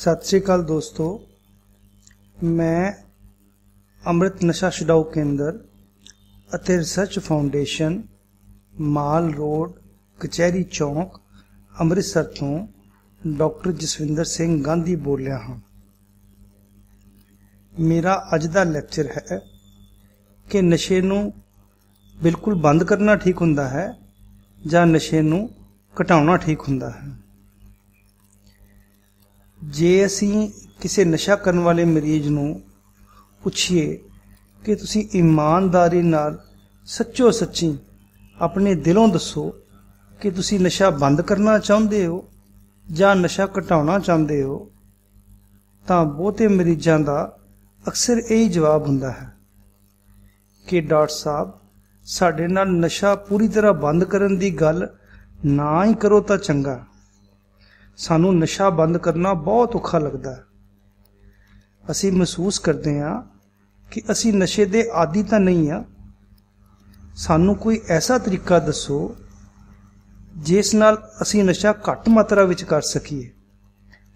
ਸਤਿ ਸ਼੍ਰੀ ਅਕਾਲ ਦੋਸਤੋ ਮੈਂ ਅੰਮ੍ਰਿਤ ਨਸ਼ਾ ਛਡਾਓ ਕੇਂਦਰ ਅਤੇ ਰਿਸਰਚ ਫਾਊਂਡੇਸ਼ਨ ਮਾਲ ਰੋਡ ਕਚਹਿਰੀ ਚੌਂਕ ਅੰਮ੍ਰਿਤਸਰ ਤੋਂ ਡਾਕਟਰ ਜਸਵਿੰਦਰ ਸਿੰਘ ਗਾਂਧੀ ਬੋਲ ਰਿਹਾ ਹਾਂ ਮੇਰਾ ਅੱਜ ਦਾ ਲੈਕਚਰ ਹੈ ਕਿ ਨਸ਼ੇ ਨੂੰ ਬਿਲਕੁਲ ਬੰਦ ਕਰਨਾ ਠੀਕ ਹੁੰਦਾ ਹੈ ਜਾਂ ਨਸ਼ੇ ਨੂੰ ਘਟਾਉਣਾ ਠੀਕ ਹੁੰਦਾ ਹੈ ਜੇ ਅਸੀਂ ਕਿਸੇ ਨਸ਼ਾ ਕਰਨ ਵਾਲੇ ਮਰੀਜ਼ ਨੂੰ ਪੁੱਛੀਏ ਕਿ ਤੁਸੀਂ ਇਮਾਨਦਾਰੀ ਨਾਲ ਸੱਚੋ ਸੱਚੀ ਆਪਣੇ ਦਿਲੋਂ ਦੱਸੋ ਕਿ ਤੁਸੀਂ ਨਸ਼ਾ ਬੰਦ ਕਰਨਾ ਚਾਹੁੰਦੇ ਹੋ ਜਾਂ ਨਸ਼ਾ ਘਟਾਉਣਾ ਚਾਹੁੰਦੇ ਹੋ ਤਾਂ ਬਹੁਤੇ ਮਰੀਜ਼ਾਂ ਦਾ ਅਕਸਰ ਇਹੀ ਜਵਾਬ ਹੁੰਦਾ ਹੈ ਕਿ ਡਾਕਟਰ ਸਾਹਿਬ ਸਾਡੇ ਨਾਲ ਨਸ਼ਾ ਪੂਰੀ ਤਰ੍ਹਾਂ ਬੰਦ ਕਰਨ ਦੀ ਗੱਲ ਨਾ ਹੀ ਕਰੋ ਤਾਂ ਚੰਗਾ ਸਾਨੂੰ ਨਸ਼ਾ ਬੰਦ ਕਰਨਾ ਬਹੁਤ ਔਖਾ ਲੱਗਦਾ ਹੈ ਅਸੀਂ ਮਹਿਸੂਸ ਕਰਦੇ ਹਾਂ ਕਿ ਅਸੀਂ ਨਸ਼ੇ ਦੇ ਆਦੀ ਤਾਂ ਨਹੀਂ ਆ ਸਾਨੂੰ ਕੋਈ ਐਸਾ ਤਰੀਕਾ ਦੱਸੋ ਜਿਸ ਨਾਲ ਅਸੀਂ ਨਸ਼ਾ ਘੱਟ ਮਾਤਰਾ ਵਿੱਚ ਕਰ ਸਕੀਏ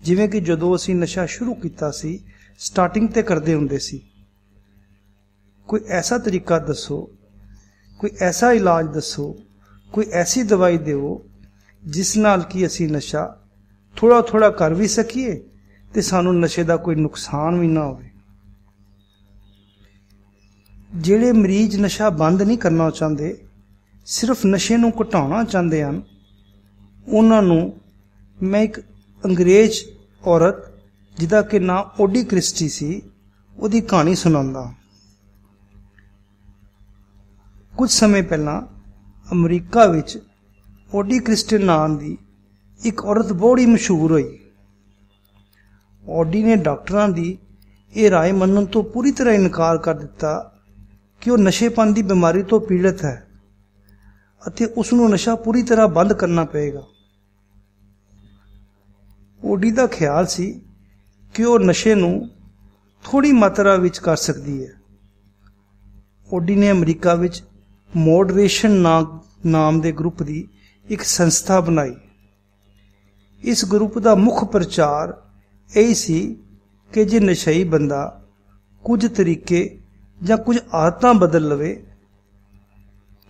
ਜਿਵੇਂ ਕਿ ਜਦੋਂ ਅਸੀਂ ਨਸ਼ਾ ਸ਼ੁਰੂ ਕੀਤਾ ਸੀ ਸਟਾਰਟਿੰਗ ਤੇ ਕਰਦੇ ਹੁੰਦੇ ਸੀ ਕੋਈ ਐਸਾ ਤਰੀਕਾ ਦੱਸੋ ਕੋਈ ਐਸਾ ਇਲਾਜ ਦੱਸੋ ਕੋਈ ਐਸੀ ਦਵਾਈ ਦਿਓ ਜਿਸ ਨਾਲ ਕਿ ਅਸੀਂ ਨਸ਼ਾ ਥੋੜਾ ਥੋੜਾ ਕਰ ਵੀ ਸਕੀਏ ਤੇ ਸਾਨੂੰ ਨਸ਼ੇ ਦਾ ਕੋਈ ਨੁਕਸਾਨ ਵੀ ਨਾ ਹੋਵੇ ਜਿਹੜੇ ਮਰੀਜ਼ ਨਸ਼ਾ ਬੰਦ ਨਹੀਂ ਕਰਨਾ ਚਾਹੁੰਦੇ ਸਿਰਫ ਨਸ਼ੇ ਨੂੰ ਘਟਾਉਣਾ ਚਾਹੁੰਦੇ ਹਨ ਉਹਨਾਂ ਨੂੰ ਮੈਂ ਇੱਕ ਅੰਗਰੇਜ਼ ਔਰਤ ਜਿਹਦਾ ਕਿ ਨਾਮ ਓਡੀ ਕ੍ਰਿਸਟੀ ਸੀ ਉਹਦੀ ਕਹਾਣੀ ਸੁਣਾਉਂਦਾ ਕੁਝ ਸਮੇਂ ਪਹਿਲਾਂ ਅਮਰੀਕਾ ਵਿੱਚ ਓਡੀ ਕ੍ਰਿਸਟੀ ਨਾਮ ਦੀ ਇੱਕ ਔਰਤ ਬੜੀ ਮਸ਼ਹੂਰ ਹੋਈ ਔਡੀ ਨੇ ਡਾਕਟਰਾਂ ਦੀ ਇਹ رائے ਮੰਨਣ ਤੋਂ ਪੂਰੀ ਤਰ੍ਹਾਂ ਇਨਕਾਰ ਕਰ ਦਿੱਤਾ ਕਿ ਉਹ ਨਸ਼ੇਪਨ ਦੀ ਬਿਮਾਰੀ ਤੋਂ ਪੀੜਤ ਹੈ ਅਤੇ ਉਸ ਨੂੰ ਨਸ਼ਾ ਪੂਰੀ ਤਰ੍ਹਾਂ ਬੰਦ ਕਰਨਾ ਪਵੇਗਾ ਓਡੀ ਦਾ ਖਿਆਲ ਸੀ ਕਿ ਉਹ ਨਸ਼ੇ ਨੂੰ ਥੋੜੀ ਮਾਤਰਾ ਵਿੱਚ ਕਰ ਸਕਦੀ ਹੈ ਓਡੀ ਨੇ ਅਮਰੀਕਾ ਵਿੱਚ ਮੋਡਰੇਸ਼ਨ ਨਾਮ ਦੇ ਗਰੁੱਪ ਦੀ ਇੱਕ ਸੰਸਥਾ ਬਣਾਈ ਇਸ ਗਰੁੱਪ ਦਾ ਮੁੱਖ ਪ੍ਰਚਾਰ ਇਹ ਸੀ ਕਿ ਜੇ ਨਸ਼ਈ ਬੰਦਾ ਕੁਝ ਤਰੀਕੇ ਜਾਂ ਕੁਝ ਆਦਤਾਂ ਬਦਲ ਲਵੇ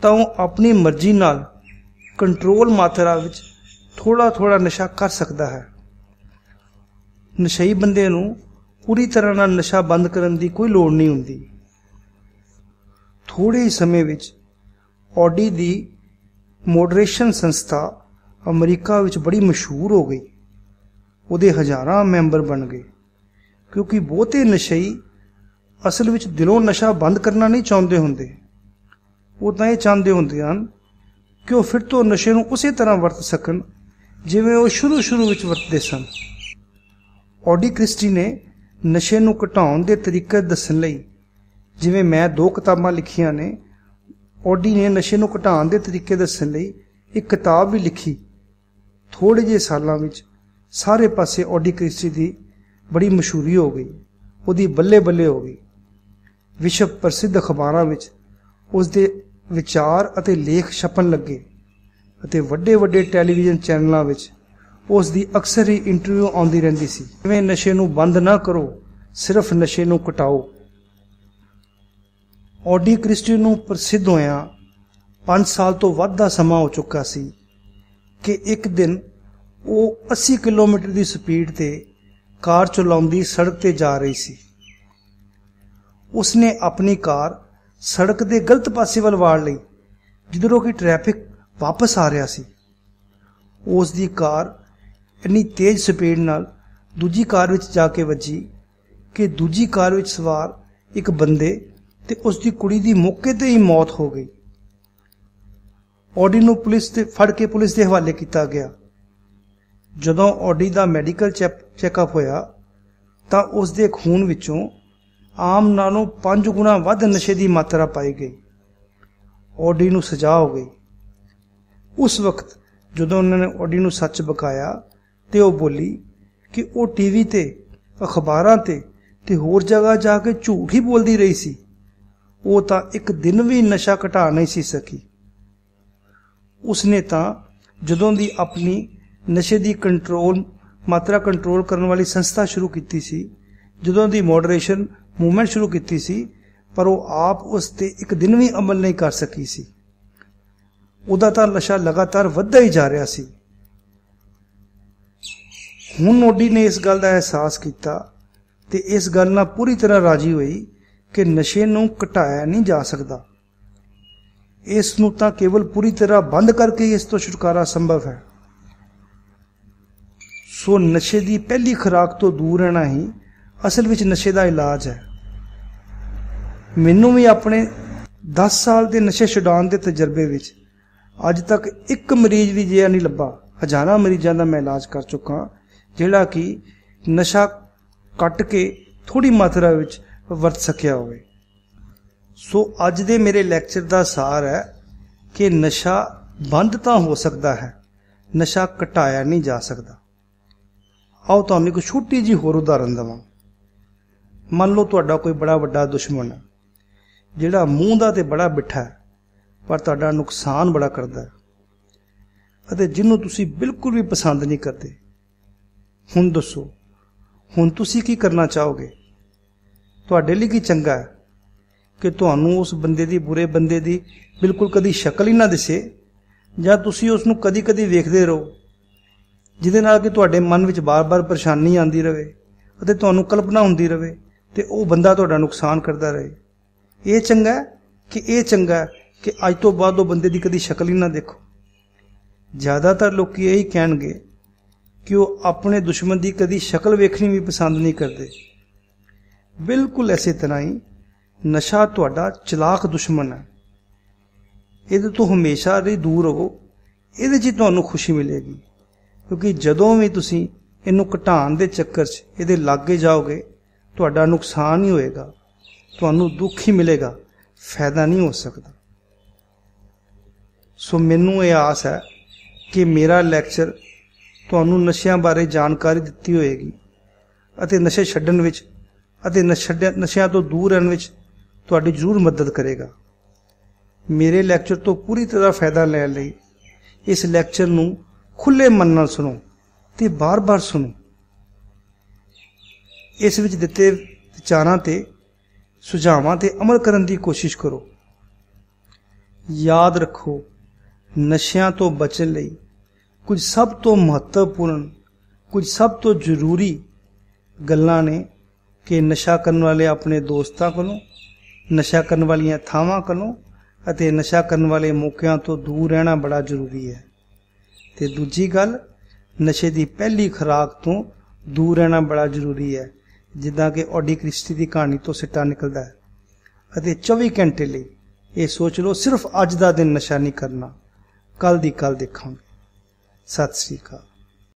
ਤਾਂ ਉਹ ਆਪਣੀ ਮਰਜ਼ੀ ਨਾਲ ਕੰਟਰੋਲ ਮਾਤਰਾ ਵਿੱਚ ਥੋੜਾ ਥੋੜਾ ਨਸ਼ਾ ਕਰ ਸਕਦਾ ਹੈ ਨਸ਼ਈ ਬੰਦੇ ਨੂੰ ਪੂਰੀ ਤਰ੍ਹਾਂ ਨਾਲ ਨਸ਼ਾ ਬੰਦ ਕਰਨ ਦੀ ਕੋਈ ਲੋੜ ਨਹੀਂ ਹੁੰਦੀ ਥੋੜੇ ਹੀ ਸਮੇਂ ਵਿੱਚ ਆਡੀ ਦੀ ਮੋਡਰੇਸ਼ਨ ਸੰਸਥਾ ਅਮਰੀਕਾ ਵਿੱਚ ਬੜੀ ਮਸ਼ਹੂਰ ਹੋ ਗਈ ਉਹਦੇ ਹਜ਼ਾਰਾਂ ਮੈਂਬਰ ਬਣ ਗਏ ਕਿਉਂਕਿ ਬਹੁਤੇ ਨਸ਼ਈ ਅਸਲ ਵਿੱਚ ਦਿਲੋਂ ਨਸ਼ਾ ਬੰਦ ਕਰਨਾ ਨਹੀਂ ਚਾਹੁੰਦੇ ਹੁੰਦੇ ਉਹ ਤਾਂ ਇਹ ਚਾਹੁੰਦੇ ਹੁੰਦੇ ਹਨ ਕਿ ਉਹ ਫਿਰ ਤੋਂ ਨਸ਼ੇ ਨੂੰ ਉਸੇ ਤਰ੍ਹਾਂ ਵਰਤ ਸਕਣ ਜਿਵੇਂ ਉਹ ਸ਼ੁਰੂ ਸ਼ੁਰੂ ਵਿੱਚ ਵਰਤਦੇ ਸਨ ਆਡੀ ਕ੍ਰਿਸਟੀ ਨੇ ਨਸ਼ੇ ਨੂੰ ਘਟਾਉਣ ਦੇ ਤਰੀਕੇ ਦੱਸਣ ਲਈ ਜਿਵੇਂ ਮੈਂ ਦੋ ਕਿਤਾਬਾਂ ਲਿਖੀਆਂ ਨੇ ਆਡੀ ਨੇ ਨਸ਼ੇ ਨੂੰ ਘਟਾਉਣ ਦੇ ਤਰੀਕੇ ਦੱਸਣ ਲਈ ਇੱਕ ਕਿਤਾਬ ਵੀ ਲਿਖੀ ਥੋੜੇ ਜਿਹੇ ਸਾਲਾਂ ਵਿੱਚ ਸਾਰੇ ਪਾਸੇ ਆਡੀ ਕ੍ਰਿਸਟੀ ਦੀ ਬੜੀ ਮਸ਼ਹੂਰੀ ਹੋ ਗਈ ਉਹਦੀ ਬੱਲੇ ਬੱਲੇ ਹੋ ਗਈ ਵਿਸ਼ਵ ਪ੍ਰਸਿੱਧ ਅਖਬਾਰਾਂ ਵਿੱਚ ਉਸ ਦੇ ਵਿਚਾਰ ਅਤੇ ਲੇਖ ਛਪਣ ਲੱਗੇ ਅਤੇ ਵੱਡੇ ਵੱਡੇ ਟੈਲੀਵਿਜ਼ਨ ਚੈਨਲਾਂ ਵਿੱਚ ਉਸ ਦੀ ਅਕਸਰ ਹੀ ਇੰਟਰਵਿਊ ਆਉਂਦੀ ਰਹਿੰਦੀ ਸੀ ਜਿਵੇਂ ਨਸ਼ੇ ਨੂੰ ਬੰਦ ਨਾ ਕਰੋ ਸਿਰਫ ਨਸ਼ੇ ਨੂੰ ਘਟਾਓ ਆਡੀ ਕ੍ਰਿਸਟੀ ਨੂੰ ਪ੍ਰਸਿੱਧ ਹੋਇਆ 5 ਸਾਲ ਤੋਂ ਵੱਧ ਦਾ ਸਮਾਂ ਹੋ ਚੁੱਕਾ ਸੀ ਕਿ ਇੱਕ ਦਿਨ ਉਹ 80 ਕਿਲੋਮੀਟਰ ਦੀ ਸਪੀਡ ਤੇ ਕਾਰ ਚਲਾਉਂਦੀ ਸੜਕ ਤੇ ਜਾ ਰਹੀ ਸੀ ਉਸਨੇ ਆਪਣੀ ਕਾਰ ਸੜਕ ਦੇ ਗਲਤ ਪਾਸੇ ਵੱਲ ਵਾੜ ਲਈ ਜਿੱਧਰੋਂ ਕਿ ਟ੍ਰੈਫਿਕ ਵਾਪਸ ਆ ਰਿਹਾ ਸੀ ਉਸ ਦੀ ਕਾਰ ਇੰਨੀ ਤੇਜ਼ ਸਪੀਡ ਨਾਲ ਦੂਜੀ ਕਾਰ ਵਿੱਚ ਜਾ ਕੇ ਵੱਜੀ ਕਿ ਦੂਜੀ ਕਾਰ ਵਿੱਚ ਸਵਾਰ ਇੱਕ ਬੰਦੇ ਤੇ ਉਸ ਦੀ ਕੁੜੀ ਦੀ ਮੌਕੇ ਤੇ ਹੀ ਮੌਤ ਹੋ ਗਈ ਆਡੀ ਨੂੰ ਪੁਲਿਸ ਤੇ ਫੜ ਕੇ ਪੁਲਿਸ ਦੇ ਹਵਾਲੇ ਕੀਤਾ ਗਿਆ ਜਦੋਂ ਆਡੀ ਦਾ ਮੈਡੀਕਲ ਚੈੱਕਅਪ ਹੋਇਆ ਤਾਂ ਉਸ ਦੇ ਖੂਨ ਵਿੱਚੋਂ ਆਮ ਨਾਲੋਂ 5 ਗੁਣਾ ਵੱਧ ਨਸ਼ੇ ਦੀ ਮਾਤਰਾ ਪਾਈ ਗਈ ਆਡੀ ਨੂੰ ਸਜ਼ਾ ਹੋ ਗਈ ਉਸ ਵਕਤ ਜਦੋਂ ਉਹਨਾਂ ਨੇ ਆਡੀ ਨੂੰ ਸੱਚ ਬਕਾਇਆ ਤੇ ਉਹ ਬੋਲੀ ਕਿ ਉਹ ਟੀਵੀ ਤੇ ਅਖਬਾਰਾਂ ਤੇ ਤੇ ਹੋਰ ਜਗ੍ਹਾ ਜਾ ਕੇ ਝੂਠ ਹੀ ਬੋਲਦੀ ਰਹੀ ਸੀ ਉਹ ਤਾਂ ਇੱਕ ਦਿਨ ਵੀ ਨਸ਼ਾ ਘਟਾ ਨਹੀਂ ਸੀ ਸਕੀ ਉਸਨੇ ਤਾਂ ਜਦੋਂ ਦੀ ਆਪਣੀ ਨਸ਼ੇ ਦੀ ਕੰਟਰੋਲ ਮਾਤਰਾ ਕੰਟਰੋਲ ਕਰਨ ਵਾਲੀ ਸੰਸਥਾ ਸ਼ੁਰੂ ਕੀਤੀ ਸੀ ਜਦੋਂ ਦੀ ਮੋਡਰੇਸ਼ਨ ਮੂਵਮੈਂਟ ਸ਼ੁਰੂ ਕੀਤੀ ਸੀ ਪਰ ਉਹ ਆਪ ਉਸ ਤੇ ਇੱਕ ਦਿਨ ਵੀ ਅਮਲ ਨਹੀਂ ਕਰ ਸਕੀ ਸੀ ਉਹਦਾ ਤਾਂ ਨਸ਼ਾ ਲਗਾਤਾਰ ਵੱਧਦਾ ਹੀ ਜਾ ਰਿਹਾ ਸੀ ਹੁਣ ਨੋਡੀ ਨੇ ਇਸ ਗੱਲ ਦਾ ਅਹਿਸਾਸ ਕੀਤਾ ਤੇ ਇਸ ਗੱਲ ਨਾਲ ਪੂਰੀ ਤਰ੍ਹਾਂ ਰਾਜੀ ਹੋਈ ਕਿ ਨਸ਼ੇ ਨੂੰ ਘਟਾਇਆ ਨਹੀਂ ਜਾ ਸਕਦਾ ਇਸ ਨੂੰ ਤਾਂ ਕੇਵਲ ਪੂਰੀ ਤਰ੍ਹਾਂ ਬੰਦ ਕਰਕੇ ਇਸ ਤੋਂ ਛੁਟਕਾਰਾ ਸੰਭਵ ਹੈ ਸੋ ਨਸ਼ੇ ਦੀ ਪਹਿਲੀ ਖਰਾਕ ਤੋਂ ਦੂਰ ਰਹਿਣਾ ਹੀ ਅਸਲ ਵਿੱਚ ਨਸ਼ੇ ਦਾ ਇਲਾਜ ਹੈ ਮੈਨੂੰ ਵੀ ਆਪਣੇ 10 ਸਾਲ ਦੇ ਨਸ਼ੇ ਛਡਾਉਣ ਦੇ ਤਜਰਬੇ ਵਿੱਚ ਅੱਜ ਤੱਕ ਇੱਕ ਮਰੀਜ਼ ਵੀ ਜਿਆ ਨਹੀਂ ਲੱਭਾ ਹਜ਼ਾਰਾਂ ਮਰੀਜ਼ਾਂ ਦਾ ਮੈਂ ਇਲਾਜ ਕਰ ਚੁੱਕਾ ਜਿਹੜਾ ਕਿ ਨਸ਼ਾ ਕੱਟ ਕੇ ਥੋੜੀ ਮਾਤਰਾ ਵਿੱਚ ਵਰਤ ਸਕਿਆ ਹੋਵੇ ਸੋ ਅੱਜ ਦੇ ਮੇਰੇ ਲੈਕਚਰ ਦਾ ਸਾਰ ਹੈ ਕਿ ਨਸ਼ਾ ਬੰਦ ਤਾਂ ਹੋ ਸਕਦਾ ਹੈ ਨਸ਼ਾ ਘਟਾਇਆ ਨਹੀਂ ਜਾ ਸਕਦਾ ਆਓ ਤੁਹਾਨੂੰ ਇੱਕ ਛੋਟੀ ਜੀ ਹੋਰ ਉਦਾਹਰਨ ਦਵਾਂ ਮੰਨ ਲਓ ਤੁਹਾਡਾ ਕੋਈ ਬੜਾ ਵੱਡਾ ਦੁਸ਼ਮਣ ਹੈ ਜਿਹੜਾ ਮੂੰਹ ਦਾ ਤੇ ਬੜਾ ਬਿਠਾ ਹੈ ਪਰ ਤੁਹਾਡਾ ਨੁਕਸਾਨ ਬੜਾ ਕਰਦਾ ਹੈ ਅਤੇ ਜਿਹਨੂੰ ਤੁਸੀਂ ਬਿਲਕੁਲ ਵੀ ਪਸੰਦ ਨਹੀਂ ਕਰਦੇ ਹੁਣ ਦੱਸੋ ਹੁਣ ਤੁਸੀਂ ਕੀ ਕਰਨਾ ਚਾਹੋਗੇ ਤੁਹਾਡੇ ਲਈ ਕੀ ਚੰਗਾ ਹੈ ਕਿ ਤੁਹਾਨੂੰ ਉਸ ਬੰਦੇ ਦੀ ਬੁਰੇ ਬੰਦੇ ਦੀ ਬਿਲਕੁਲ ਕਦੀ ਸ਼ਕਲ ਹੀ ਨਾ ਦਿਸੇ ਜਾਂ ਤੁਸੀਂ ਉਸ ਨੂੰ ਕਦੀ-ਕਦੀ ਵੇਖਦੇ ਰਹੋ ਜਿਹਦੇ ਨਾਲ ਕਿ ਤੁਹਾਡੇ ਮਨ ਵਿੱਚ ਬਾਰ-ਬਾਰ ਪਰੇਸ਼ਾਨੀ ਆਉਂਦੀ ਰਹੇ ਅਤੇ ਤੁਹਾਨੂੰ ਕਲਪਨਾ ਹੁੰਦੀ ਰਹੇ ਤੇ ਉਹ ਬੰਦਾ ਤੁਹਾਡਾ ਨੁਕਸਾਨ ਕਰਦਾ ਰਹੇ ਇਹ ਚੰਗਾ ਕਿ ਇਹ ਚੰਗਾ ਕਿ ਅੱਜ ਤੋਂ ਬਾਅਦ ਉਹ ਬੰਦੇ ਦੀ ਕਦੀ ਸ਼ਕਲ ਹੀ ਨਾ ਦੇਖੋ ਜ਼ਿਆਦਾਤਰ ਲੋਕੀ ਹੀ ਕਹਿਣਗੇ ਕਿ ਉਹ ਆਪਣੇ ਦੁਸ਼ਮਣ ਦੀ ਕਦੀ ਸ਼ਕਲ ਵੇਖਣੀ ਵੀ ਪਸੰਦ ਨਹੀਂ ਕਰਦੇ ਬਿਲਕੁਲ ਐਸੇ ਤਰ੍ਹਾਂ ਹੀ ਨਸ਼ਾ ਤੁਹਾਡਾ ਚਲਾਕ ਦੁਸ਼ਮਣ ਹੈ ਇਹਦੇ ਤੋਂ ਹਮੇਸ਼ਾ ਲਈ ਦੂਰ ਰਹੋ ਇਹਦੇ ਜੀ ਤੁਹਾਨੂੰ ਖੁਸ਼ੀ ਮਿਲੇਗੀ ਕਿਉਂਕਿ ਜਦੋਂ ਵੀ ਤੁਸੀਂ ਇਹਨੂੰ ਘਟਾਉਣ ਦੇ ਚੱਕਰ 'ਚ ਇਹਦੇ ਲੱਗੇ ਜਾਓਗੇ ਤੁਹਾਡਾ ਨੁਕਸਾਨ ਹੀ ਹੋਏਗਾ ਤੁਹਾਨੂੰ ਦੁੱਖ ਹੀ ਮਿਲੇਗਾ ਫਾਇਦਾ ਨਹੀਂ ਹੋ ਸਕਦਾ ਸੋ ਮੈਨੂੰ ਇਹ ਆਸ ਹੈ ਕਿ ਮੇਰਾ ਲੈਕਚਰ ਤੁਹਾਨੂੰ ਨਸ਼ਿਆਂ ਬਾਰੇ ਜਾਣਕਾਰੀ ਦਿੱਤੀ ਹੋਏਗੀ ਅਤੇ ਨਸ਼ੇ ਛੱਡਣ ਵਿੱਚ ਅਤੇ ਨਸ਼ਿਆਂ ਤੋਂ ਦੂਰ ਰਹਿਣ ਵਿੱਚ ਤੁਹਾਡੀ ਜ਼ਰੂਰ ਮਦਦ ਕਰੇਗਾ ਮੇਰੇ ਲੈਕਚਰ ਤੋਂ ਪੂਰੀ ਤਰ੍ਹਾਂ ਫਾਇਦਾ ਲੈਣ ਲਈ ਇਸ ਲੈਕਚਰ ਨੂੰ ਖੁੱਲੇ ਮਨ ਨਾਲ ਸੁਣੋ ਤੇ ਬਾਰ-ਬਾਰ ਸੁਣੋ ਇਸ ਵਿੱਚ ਦਿੱਤੇ ਵਿਚਾਰਾਂ ਤੇ ਸੁਝਾਵਾਂ ਤੇ ਅਮਲ ਕਰਨ ਦੀ ਕੋਸ਼ਿਸ਼ ਕਰੋ ਯਾਦ ਰੱਖੋ ਨਸ਼ਿਆਂ ਤੋਂ ਬਚਣ ਲਈ ਕੁਝ ਸਭ ਤੋਂ ਮਹੱਤਵਪੂਰਨ ਕੁਝ ਸਭ ਤੋਂ ਜ਼ਰੂਰੀ ਗੱਲਾਂ ਨੇ ਕਿ ਨਸ਼ਾ ਕਰਨ ਵਾਲੇ ਆਪਣੇ ਦੋਸਤਾਂ ਕੋਲੋਂ ਨਸ਼ਾ ਕਰਨ ਵਾਲੀਆਂ ਥਾਵਾਂ ਕੋਲੋਂ ਅਤੇ ਨਸ਼ਾ ਕਰਨ ਵਾਲੇ ਮੌਕਿਆਂ ਤੋਂ ਦੂਰ ਰਹਿਣਾ ਬੜਾ ਜ਼ਰੂਰੀ ਹੈ ਤੇ ਦੂਜੀ ਗੱਲ ਨਸ਼ੇ ਦੀ ਪਹਿਲੀ ਖਰਾਕ ਤੋਂ ਦੂਰ ਰਹਿਣਾ ਬੜਾ ਜ਼ਰੂਰੀ ਹੈ ਜਿੱਦਾਂ ਕਿ ਆਡੀ ਕ੍ਰਿਸਟੀ ਦੀ ਕਹਾਣੀ ਤੋਂ ਸਿੱਟਾ ਨਿਕਲਦਾ ਹੈ ਅਤੇ 24 ਘੰਟੇ ਲਈ ਇਹ ਸੋਚ ਲਓ ਸਿਰਫ ਅੱਜ ਦਾ ਦਿਨ ਨਸ਼ਾ ਨਹੀਂ ਕਰਨਾ ਕੱਲ ਦੀ ਕੱਲ ਦੇਖਾਂਗੇ ਸਤਿ ਸ੍ਰੀ ਅਕਾਲ